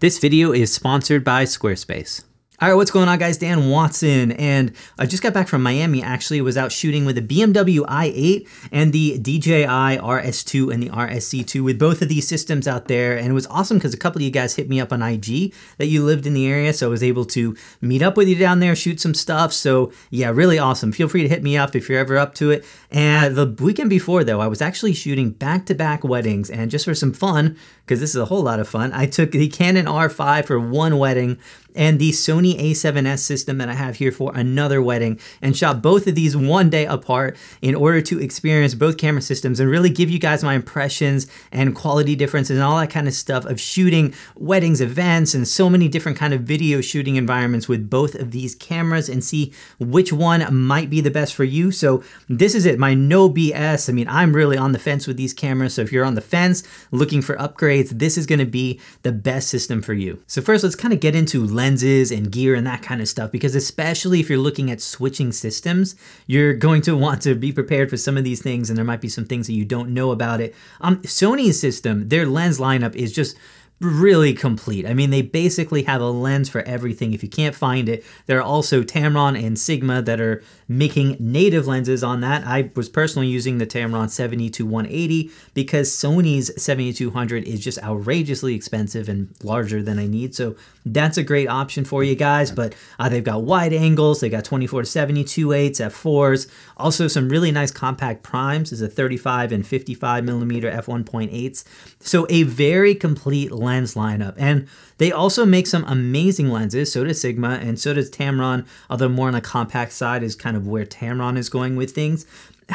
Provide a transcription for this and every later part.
This video is sponsored by Squarespace. All right, what's going on guys? Dan Watson, and I just got back from Miami actually, was out shooting with the BMW i8 and the DJI RS2 and the RSC2 with both of these systems out there. And it was awesome because a couple of you guys hit me up on IG that you lived in the area. So I was able to meet up with you down there, shoot some stuff. So yeah, really awesome. Feel free to hit me up if you're ever up to it. And the weekend before though, I was actually shooting back-to-back -back weddings. And just for some fun, because this is a whole lot of fun, I took the Canon R5 for one wedding and the Sony mini A7S system that I have here for another wedding and shot both of these one day apart in order to experience both camera systems and really give you guys my impressions and quality differences and all that kind of stuff of shooting weddings, events, and so many different kind of video shooting environments with both of these cameras and see which one might be the best for you. So this is it, my no BS. I mean, I'm really on the fence with these cameras. So if you're on the fence looking for upgrades, this is gonna be the best system for you. So first, let's kind of get into lenses and gear gear and that kind of stuff because especially if you're looking at switching systems, you're going to want to be prepared for some of these things and there might be some things that you don't know about it. Um, Sony's system, their lens lineup is just really complete. I mean, they basically have a lens for everything. If you can't find it, there are also Tamron and Sigma that are making native lenses on that. I was personally using the Tamron 70 to 180 because Sony's 7200 is just outrageously expensive and larger than I need. So that's a great option for you guys. But uh, they've got wide angles, they got 24 to 72 eights, f4s, also some really nice compact primes. Is a 35 and 55 millimeter f1.8s. So a very complete lens lens lineup. And they also make some amazing lenses. So does Sigma and so does Tamron, although more on the compact side is kind of where Tamron is going with things.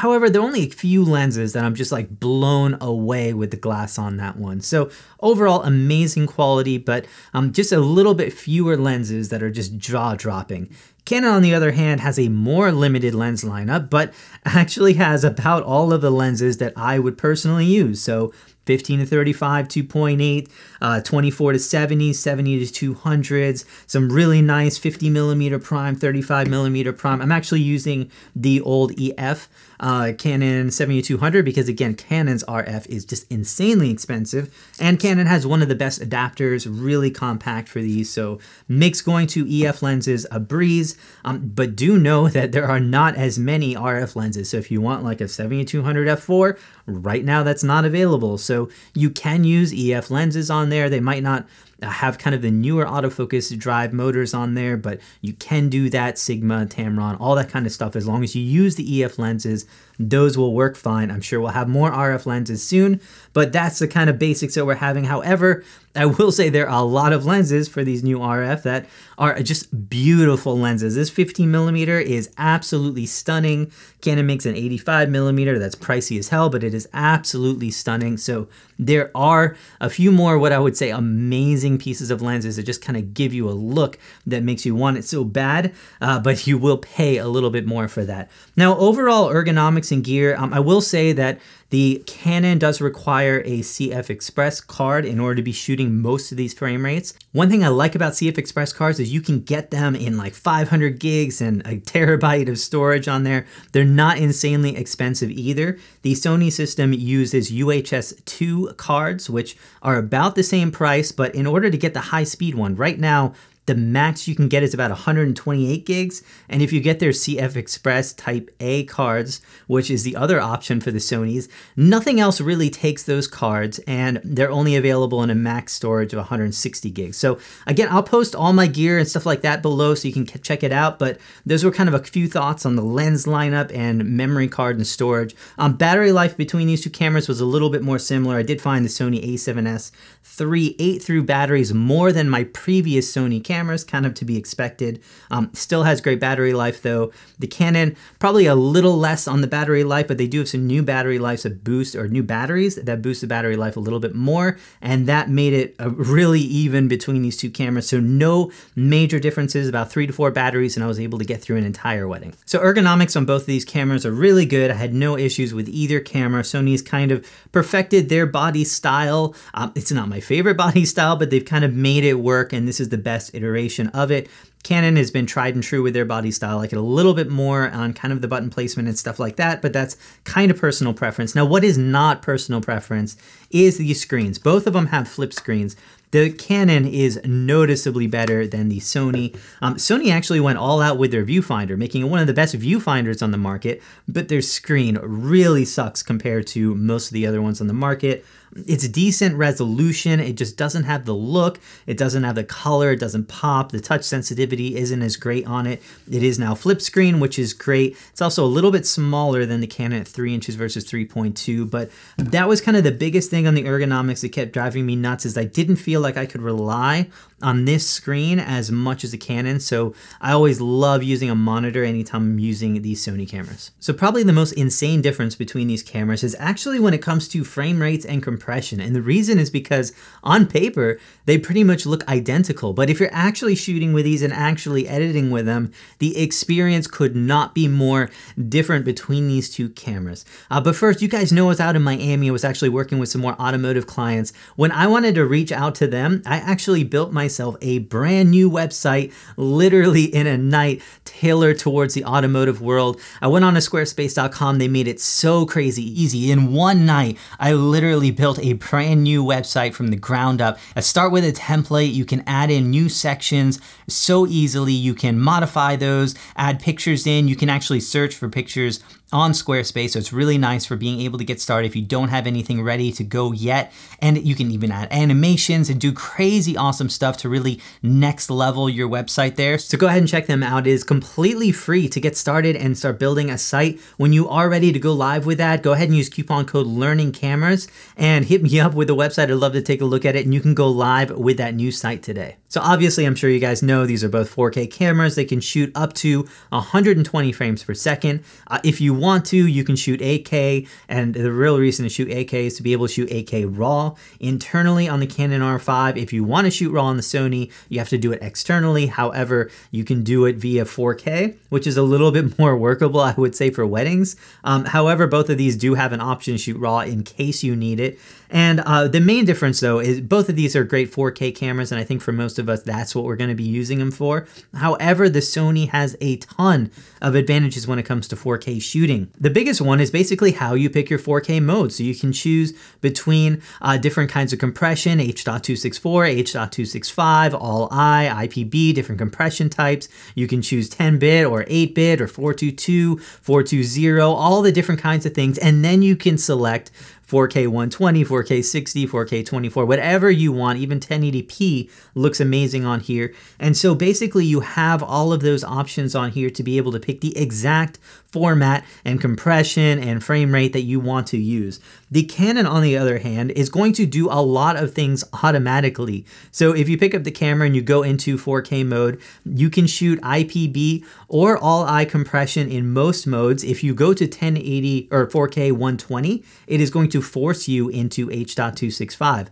However, there are only a few lenses that I'm just like blown away with the glass on that one. So overall, amazing quality, but um, just a little bit fewer lenses that are just jaw-dropping. Canon, on the other hand, has a more limited lens lineup, but actually has about all of the lenses that I would personally use. So 15 to 35, 2.8, uh, 24 to 70, 70 to 200s, some really nice 50 millimeter prime, 35 millimeter prime. I'm actually using the old EF uh, Canon 7200 because again, Canon's RF is just insanely expensive and Canon has one of the best adapters, really compact for these. So makes going to EF lenses a breeze, um, but do know that there are not as many RF lenses. So if you want like a 7200 F4, right now that's not available. So you can use EF lenses on there. They might not have kind of the newer autofocus drive motors on there, but you can do that, Sigma, Tamron, all that kind of stuff, as long as you use the EF lenses those will work fine. I'm sure we'll have more RF lenses soon, but that's the kind of basics that we're having. However, I will say there are a lot of lenses for these new RF that are just beautiful lenses. This 15 millimeter is absolutely stunning. Canon makes an 85 millimeter that's pricey as hell, but it is absolutely stunning. So there are a few more what I would say amazing pieces of lenses that just kind of give you a look that makes you want it so bad, uh, but you will pay a little bit more for that. Now overall ergonomics and gear. Um, I will say that the Canon does require a CF Express card in order to be shooting most of these frame rates. One thing I like about CF Express cards is you can get them in like 500 gigs and a terabyte of storage on there. They're not insanely expensive either. The Sony system uses UHS-2 cards, which are about the same price, but in order to get the high speed one, right now the max you can get is about 128 gigs. And if you get their CF Express Type A cards, which is the other option for the Sony's, nothing else really takes those cards and they're only available in a max storage of 160 gigs. So again, I'll post all my gear and stuff like that below so you can check it out. But those were kind of a few thoughts on the lens lineup and memory card and storage. Um, battery life between these two cameras was a little bit more similar. I did find the Sony a7S 3 8 through batteries more than my previous Sony camera cameras, kind of to be expected. Um, still has great battery life though. The Canon, probably a little less on the battery life, but they do have some new battery life, so boost or new batteries that boost the battery life a little bit more. And that made it really even between these two cameras. So no major differences, about three to four batteries, and I was able to get through an entire wedding. So ergonomics on both of these cameras are really good. I had no issues with either camera. Sony's kind of perfected their body style. Um, it's not my favorite body style, but they've kind of made it work, and this is the best iteration iteration of it. Canon has been tried and true with their body style. I get a little bit more on kind of the button placement and stuff like that, but that's kind of personal preference. Now, what is not personal preference is these screens. Both of them have flip screens. The Canon is noticeably better than the Sony. Um, Sony actually went all out with their viewfinder, making it one of the best viewfinders on the market, but their screen really sucks compared to most of the other ones on the market. It's decent resolution, it just doesn't have the look, it doesn't have the color, it doesn't pop, the touch sensitivity isn't as great on it. It is now flip screen, which is great. It's also a little bit smaller than the Canon at 3 inches versus 3.2, but that was kind of the biggest thing on the ergonomics that kept driving me nuts is I didn't feel like I could rely on this screen as much as a Canon, so I always love using a monitor anytime I'm using these Sony cameras. So probably the most insane difference between these cameras is actually when it comes to frame rates and compression, and the reason is because on paper, they pretty much look identical, but if you're actually shooting with these and actually editing with them, the experience could not be more different between these two cameras. Uh, but first, you guys know I was out in Miami, I was actually working with some more automotive clients. When I wanted to reach out to them, them, I actually built myself a brand new website literally in a night tailored towards the automotive world. I went on to squarespace.com, they made it so crazy easy. In one night, I literally built a brand new website from the ground up. I start with a template, you can add in new sections so easily, you can modify those, add pictures in, you can actually search for pictures on Squarespace, so it's really nice for being able to get started if you don't have anything ready to go yet. And you can even add animations do crazy awesome stuff to really next level your website there. So go ahead and check them out. It is completely free to get started and start building a site. When you are ready to go live with that, go ahead and use coupon code Learning Cameras and hit me up with the website. I'd love to take a look at it and you can go live with that new site today. So obviously, I'm sure you guys know these are both 4K cameras. They can shoot up to 120 frames per second. Uh, if you want to, you can shoot 8K. And the real reason to shoot 8K is to be able to shoot 8K raw internally on the Canon R4 5. If you want to shoot RAW on the Sony, you have to do it externally. However, you can do it via 4K, which is a little bit more workable, I would say, for weddings. Um, however, both of these do have an option to shoot RAW in case you need it. And uh, the main difference, though, is both of these are great 4K cameras, and I think for most of us, that's what we're going to be using them for. However, the Sony has a ton of advantages when it comes to 4K shooting. The biggest one is basically how you pick your 4K mode. So you can choose between uh, different kinds of compression, H.2 264, H.265, all I, IPB, different compression types. You can choose 10-bit or 8-bit or 422, 420, all the different kinds of things. And then you can select 4K 120, 4K 60, 4K 24, whatever you want. Even 1080p looks amazing on here. And so basically you have all of those options on here to be able to pick the exact format and compression and frame rate that you want to use. The Canon, on the other hand, is going to do a lot of things automatically. So if you pick up the camera and you go into 4K mode, you can shoot IPB or all eye compression in most modes. If you go to 1080 or 4K 120, it is going to to force you into H.265.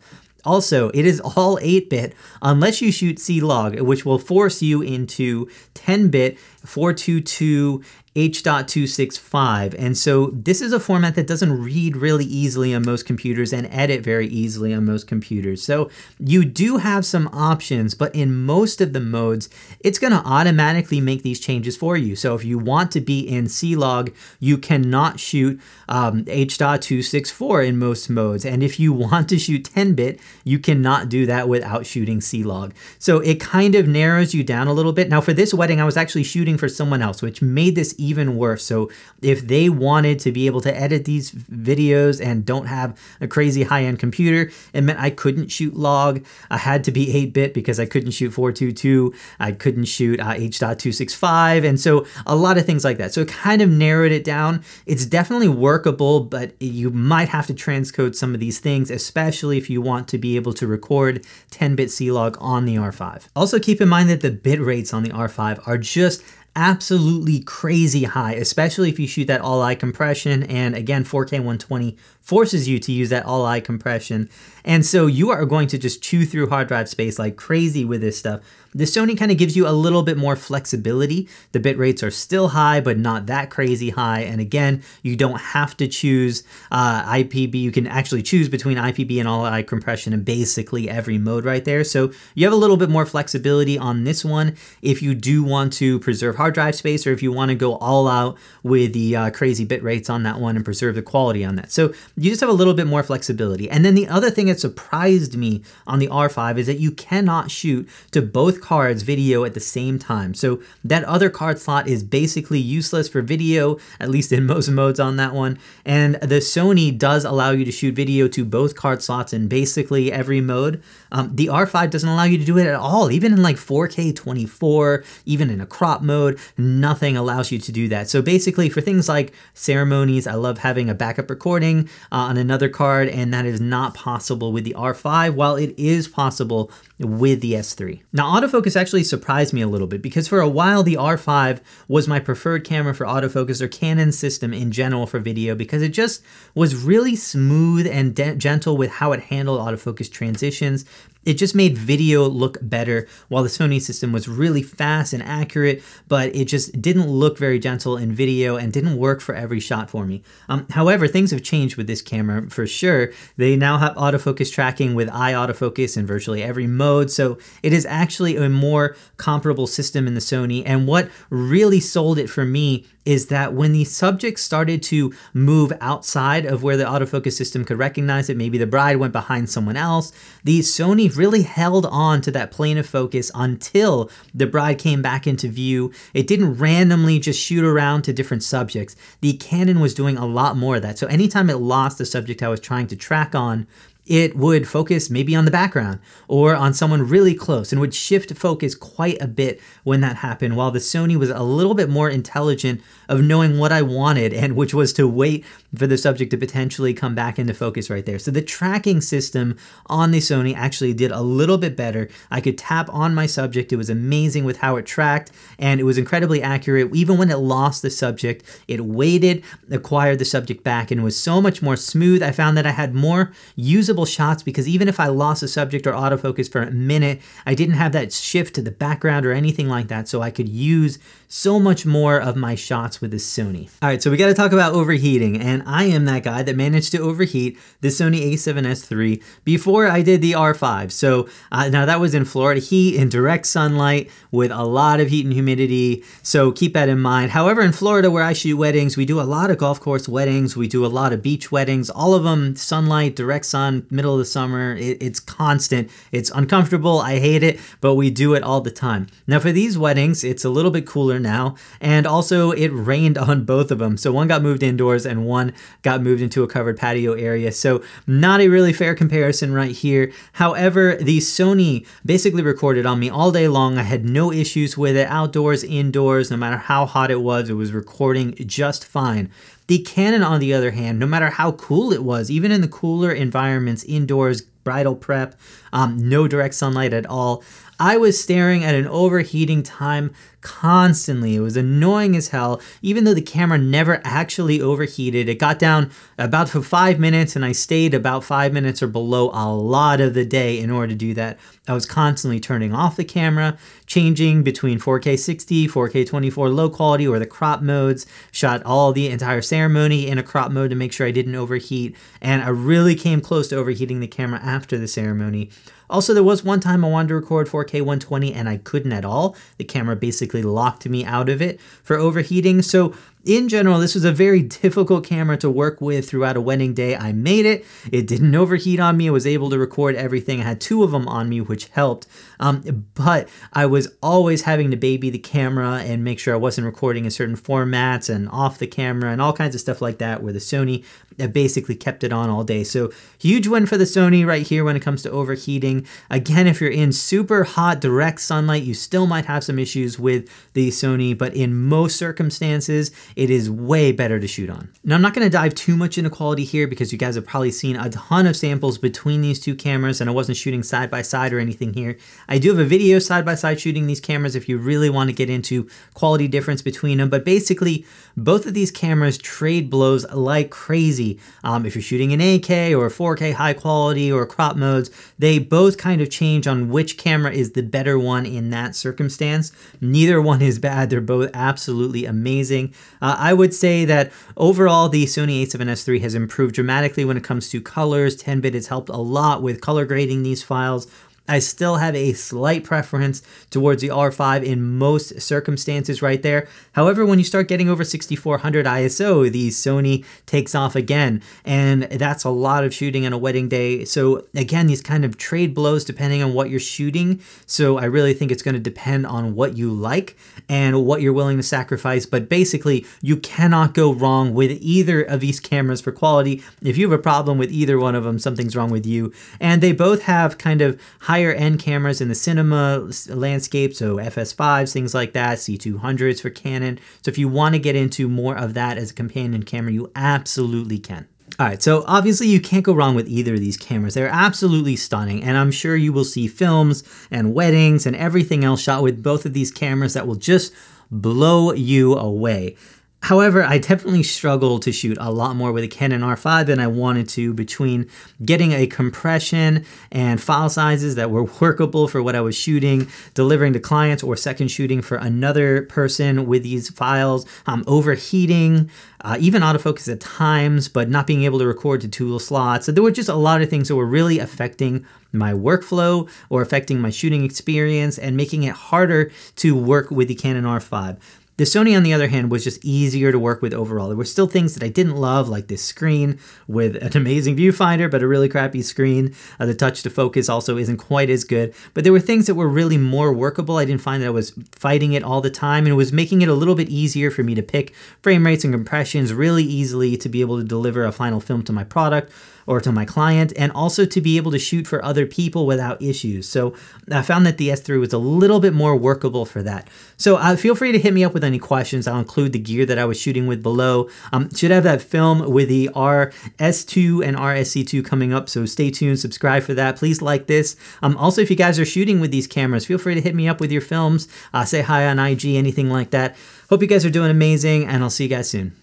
Also, it is all 8-bit unless you shoot C-Log, which will force you into 10-bit, 422, H.265. And so this is a format that doesn't read really easily on most computers and edit very easily on most computers. So you do have some options, but in most of the modes, it's gonna automatically make these changes for you. So if you want to be in C-Log, you cannot shoot um, H.264 in most modes. And if you want to shoot 10-bit, you cannot do that without shooting C-Log. So it kind of narrows you down a little bit. Now for this wedding, I was actually shooting for someone else, which made this even worse. So if they wanted to be able to edit these videos and don't have a crazy high-end computer, it meant I couldn't shoot log. I had to be 8-bit because I couldn't shoot 422. I couldn't shoot uh, H.265. And so a lot of things like that. So it kind of narrowed it down. It's definitely workable, but you might have to transcode some of these things, especially if you want to be able to record 10-bit C-Log on the R5. Also keep in mind that the bit rates on the R5 are just absolutely crazy high, especially if you shoot that all eye compression and again 4K 120 forces you to use that all eye compression. And so you are going to just chew through hard drive space like crazy with this stuff. The Sony kind of gives you a little bit more flexibility. The bit rates are still high, but not that crazy high. And again, you don't have to choose uh, IPB. You can actually choose between IPB and all eye compression in basically every mode right there. So you have a little bit more flexibility on this one if you do want to preserve hard drive space or if you want to go all out with the uh, crazy bit rates on that one and preserve the quality on that. So you just have a little bit more flexibility. And then the other thing that surprised me on the R5 is that you cannot shoot to both cards video at the same time. So that other card slot is basically useless for video, at least in most modes on that one. And the Sony does allow you to shoot video to both card slots in basically every mode. Um, the R5 doesn't allow you to do it at all, even in like 4K 24, even in a crop mode, nothing allows you to do that. So basically for things like ceremonies, I love having a backup recording, uh, on another card, and that is not possible with the R5, while it is possible with the S3. Now autofocus actually surprised me a little bit because for a while the R5 was my preferred camera for autofocus or Canon system in general for video because it just was really smooth and gentle with how it handled autofocus transitions. It just made video look better while the Sony system was really fast and accurate, but it just didn't look very gentle in video and didn't work for every shot for me. Um, however, things have changed with this camera for sure. They now have autofocus tracking with eye autofocus in virtually every mode mode. So it is actually a more comparable system in the Sony. And what really sold it for me is that when the subject started to move outside of where the autofocus system could recognize it, maybe the bride went behind someone else, the Sony really held on to that plane of focus until the bride came back into view. It didn't randomly just shoot around to different subjects. The Canon was doing a lot more of that. So anytime it lost the subject I was trying to track on, it would focus maybe on the background or on someone really close and would shift focus quite a bit when that happened, while the Sony was a little bit more intelligent of knowing what I wanted and which was to wait for the subject to potentially come back into focus right there. So the tracking system on the Sony actually did a little bit better. I could tap on my subject. It was amazing with how it tracked and it was incredibly accurate. Even when it lost the subject, it waited, acquired the subject back and was so much more smooth. I found that I had more usable shots because even if I lost a subject or autofocus for a minute, I didn't have that shift to the background or anything like that, so I could use so much more of my shots with the Sony. All right, so we gotta talk about overheating, and I am that guy that managed to overheat the Sony a7S III before I did the R5. So uh, now that was in Florida heat, in direct sunlight, with a lot of heat and humidity, so keep that in mind. However, in Florida where I shoot weddings, we do a lot of golf course weddings, we do a lot of beach weddings, all of them sunlight, direct sun, middle of the summer. It, it's constant. It's uncomfortable. I hate it, but we do it all the time. Now, for these weddings, it's a little bit cooler now, and also it rained on both of them. So one got moved indoors and one got moved into a covered patio area. So not a really fair comparison right here. However, the Sony basically recorded on me all day long. I had no issues with it outdoors, indoors, no matter how hot it was, it was recording just fine. The Canon, on the other hand, no matter how cool it was, even in the cooler environments, indoors, bridal prep, um, no direct sunlight at all, I was staring at an overheating time constantly. It was annoying as hell. Even though the camera never actually overheated, it got down about for five minutes and I stayed about five minutes or below a lot of the day in order to do that. I was constantly turning off the camera, changing between 4K 60, 4K 24 low quality or the crop modes, shot all the entire ceremony in a crop mode to make sure I didn't overheat. And I really came close to overheating the camera after the ceremony. Also, there was one time I wanted to record 4K 120 and I couldn't at all. The camera basically locked me out of it for overheating. So in general, this was a very difficult camera to work with throughout a wedding day. I made it, it didn't overheat on me, I was able to record everything. I had two of them on me, which helped. Um, but I was always having to baby the camera and make sure I wasn't recording in certain formats and off the camera and all kinds of stuff like that, where the Sony basically kept it on all day. So, huge win for the Sony right here when it comes to overheating. Again, if you're in super hot direct sunlight, you still might have some issues with the Sony, but in most circumstances, it is way better to shoot on. Now I'm not gonna dive too much into quality here because you guys have probably seen a ton of samples between these two cameras and I wasn't shooting side by side or anything here. I do have a video side by side shooting these cameras if you really wanna get into quality difference between them, but basically both of these cameras trade blows like crazy. Um, if you're shooting an AK or 4K high quality or crop modes, they both kind of change on which camera is the better one in that circumstance. Neither one is bad, they're both absolutely amazing. Uh, I would say that overall, the Sony a7S III has improved dramatically when it comes to colors. 10-bit has helped a lot with color grading these files I still have a slight preference towards the R5 in most circumstances right there. However, when you start getting over 6400 ISO, the Sony takes off again, and that's a lot of shooting on a wedding day. So again, these kind of trade blows depending on what you're shooting. So I really think it's gonna depend on what you like and what you're willing to sacrifice. But basically, you cannot go wrong with either of these cameras for quality. If you have a problem with either one of them, something's wrong with you. And they both have kind of high higher end cameras in the cinema landscape, so FS5s, things like that, C200s for Canon. So if you want to get into more of that as a companion camera, you absolutely can. All right, so obviously you can't go wrong with either of these cameras. They're absolutely stunning, and I'm sure you will see films and weddings and everything else shot with both of these cameras that will just blow you away. However, I definitely struggled to shoot a lot more with a Canon R5 than I wanted to between getting a compression and file sizes that were workable for what I was shooting, delivering to clients or second shooting for another person with these files, um, overheating, uh, even autofocus at times, but not being able to record to tool slots. So there were just a lot of things that were really affecting my workflow or affecting my shooting experience and making it harder to work with the Canon R5. The Sony, on the other hand, was just easier to work with overall. There were still things that I didn't love, like this screen with an amazing viewfinder, but a really crappy screen. Uh, the touch to focus also isn't quite as good, but there were things that were really more workable. I didn't find that I was fighting it all the time, and it was making it a little bit easier for me to pick frame rates and compressions really easily to be able to deliver a final film to my product or to my client, and also to be able to shoot for other people without issues. So I found that the S3 was a little bit more workable for that. So uh, feel free to hit me up with any questions. I'll include the gear that I was shooting with below. Um, should have that film with the RS2 and RSC2 coming up, so stay tuned, subscribe for that. Please like this. Um, also, if you guys are shooting with these cameras, feel free to hit me up with your films, uh, say hi on IG, anything like that. Hope you guys are doing amazing, and I'll see you guys soon.